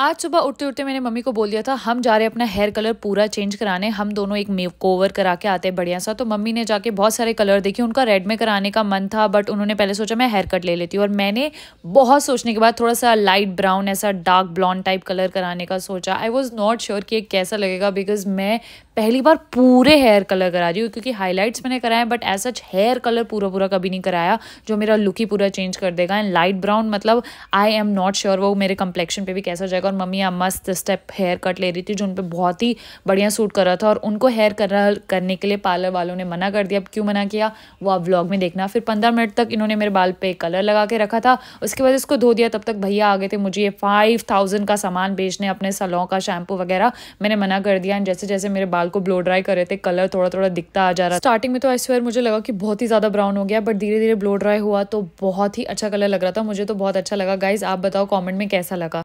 आज सुबह उठते उठते मैंने मम्मी को बोल दिया था हम जा रहे अपना हेयर कलर पूरा चेंज कराने हम दोनों एक मेक ओवर करा के आते हैं बढ़िया सा तो मम्मी ने जाके बहुत सारे कलर देखे उनका रेड में कराने का मन था बट उन्होंने पहले सोचा मैं हेयर कट ले लेती हूँ और मैंने बहुत सोचने के बाद थोड़ा सा लाइट ब्राउन ऐसा डार्क ब्लॉन्ड टाइप कलर कराने का सोचा आई वॉज नॉट श्योर कि कैसा लगेगा बिकॉज मैं पहली बार पूरे हेयर कलर करा रही हूँ क्योंकि हाईलाइट्स मैंने कराए but as such hair colour पूरा पूरा कभी नहीं कराया जो मेरा लुक ही पूरा चेंज कर देगा एंड लाइट ब्राउन मतलब आई एम नॉट श्योर वो मेरे कंप्लेक्शन पर भी कैसा जाएगा और मम्मी यहाँ मस्त स्टेप हेयर कट ले रही थी जो उन पर बहुत ही बढ़िया सूट कर रहा था और उनको हेयर कर करने के लिए पार्लर वालों ने मना कर दिया अब क्यों मना किया वो आप व्लॉग में देखना फिर पंद्रह मिनट तक इन्होंने मेरे बाल पे कलर लगा के रखा था उसके बाद इसको धो दिया तब तक भैया आ गए थे मुझे ये फाइव थाउजेंड का सामान बेचने अपने सलों का शैम्पू वगैरह मैंने मना कर दिया एंड जैसे जैसे मेरे बाल को ब्लो ड्राई कर रहे थे कलर थोड़ा थोड़ा दिखता आ जा रहा स्टार्टिंग में तो ऐसे मुझे लगा कि बहुत ही ज़्यादा ब्राउन हो गया बट धीरे धीरे ब्लो ड्राई हुआ तो बहुत ही अच्छा कलर लग रहा था मुझे तो बहुत अच्छा लगा गाइज आप बताओ कॉमेंट में कैसा लगा